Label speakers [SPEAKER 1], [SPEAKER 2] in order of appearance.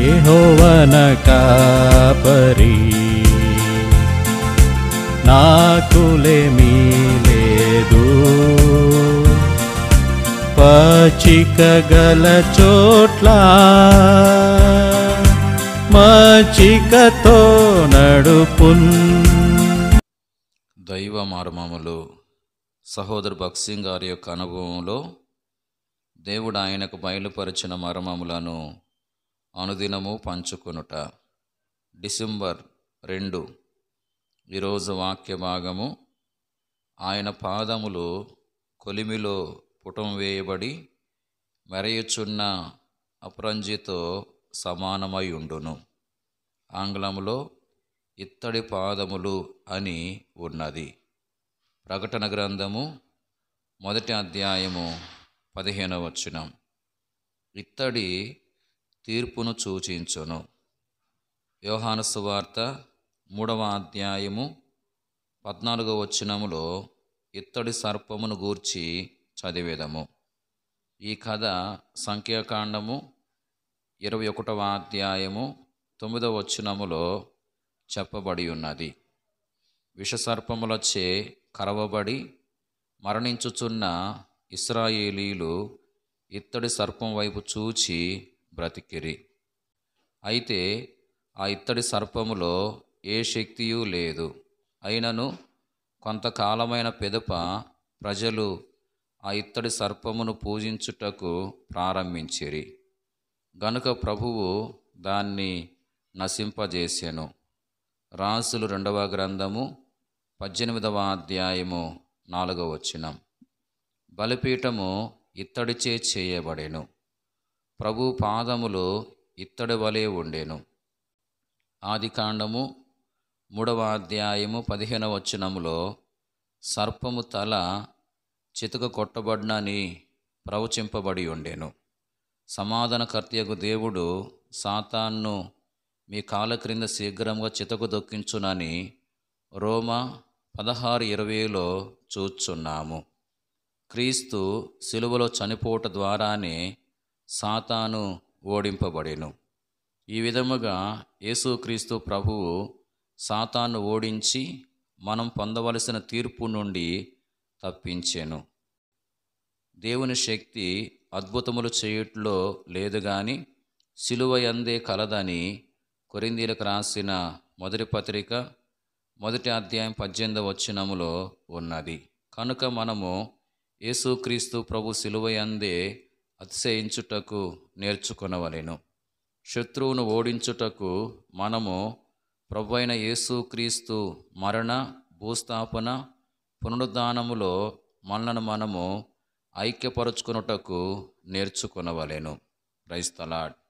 [SPEAKER 1] యెహోవన కాపరి నాకులేమీ లేదు పచిక గల చోట్ల మచికతో నడుపున్ దైవ మార్మములు సహోదరు భక్సింగ్ గారి యొక్క అనుభవంలో దేవుడు ఆయనకు బయలుపరిచిన మర్మములను అనుదినము పంచుకొనుట డిసెంబర్ రెండు ఈరోజు వాక్య భాగము ఆయన పాదములు కొలిమిలో పుటం వేయబడి మెరయుచున్న అప్రంజితో సమానమై ఉండును ఆంగ్లంలో ఇత్తడి పాదములు అని ఉన్నది ప్రకటన గ్రంథము మొదటి అధ్యాయము పదిహేనవచనం ఇత్తడి తీర్పును సూచించును యోహాను సువార్త మూడవ అధ్యాయము పద్నాలుగవ వచనములో ఇత్తడి సర్పమును గూర్చి చదివేదము ఈ కథ సంఖ్యాకాండము ఇరవై ఒకటవ అధ్యాయము తొమ్మిదవ వచనములో చెప్పబడి ఉన్నది విషసర్పములచే కరవబడి మరణించుచున్న ఇస్రాయేలీలు ఇత్తడి సర్పం వైపు చూచి బ్రతికిరి అయితే ఆ ఇత్తడి సర్పములో ఏ శక్తియూ లేదు అయినను కొంతకాలమైన పెదప ప్రజలు ఆ ఇత్తడి సర్పమును పూజించుటకు ప్రారంభించిరి గనుక ప్రభువు దాన్ని నశింపజేసెను రాసులు రెండవ గ్రంథము పద్దెనిమిదవ అధ్యాయము నాలుగవ వచ్చినం బలిపీఠము ఇత్తడిచే చేయబడెను ప్రభు పాదములు ఇత్తడి వలె ఉండేను ఆదికాండము మూడవ అధ్యాయము పదిహేనవ వచనములో సర్పము తల చితుక కొట్టబడినని ప్రవచింపబడి ఉండెను సమాధానకర్తయకు దేవుడు సాతాన్ను మీ కాల క్రింద శీఘ్రంగా చితకు దొక్కించునని రోమ పదహారు ఇరవైలో చూచున్నాము క్రీస్తు సిలువలో చనిపోవట ద్వారానే సాతాను ఓడింపబడెను ఈ విధముగా యేసుక్రీస్తు ప్రభువు సాతాను ఓడించి మనం పొందవలసిన తీర్పు నుండి తప్పించెను దేవుని శక్తి అద్భుతములు చేయుట్లో లేదు గాని సిలువ అందే కలదని కొరిందీలకు రాసిన మొదటి పత్రిక మొదటి అధ్యాయం పద్దెనిమిది వచ్చినములో ఉన్నది కనుక మనము యేసుక్రీస్తు ప్రభు సిలువ అందే అతిశయించుటకు నేర్చుకొనవలెను శత్రువును ఓడించుటకు మనము ప్రభు అయిన యేసుక్రీస్తు మరణ భూస్థాపన పునరుద్ధానములో మనలను మనము ఐక్యపరుచుకున్నటకు నేర్చుకొనవలెను క్రైస్తలాడ్